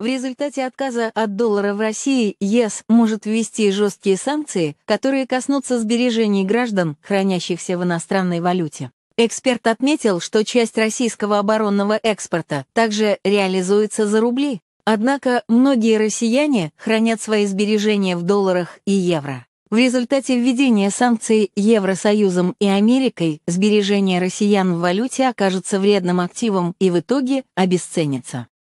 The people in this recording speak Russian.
В результате отказа от доллара в России ЕС может ввести жесткие санкции, которые коснутся сбережений граждан, хранящихся в иностранной валюте. Эксперт отметил, что часть российского оборонного экспорта также реализуется за рубли. Однако многие россияне хранят свои сбережения в долларах и евро. В результате введения санкций Евросоюзом и Америкой сбережения россиян в валюте окажутся вредным активом и в итоге обесценятся.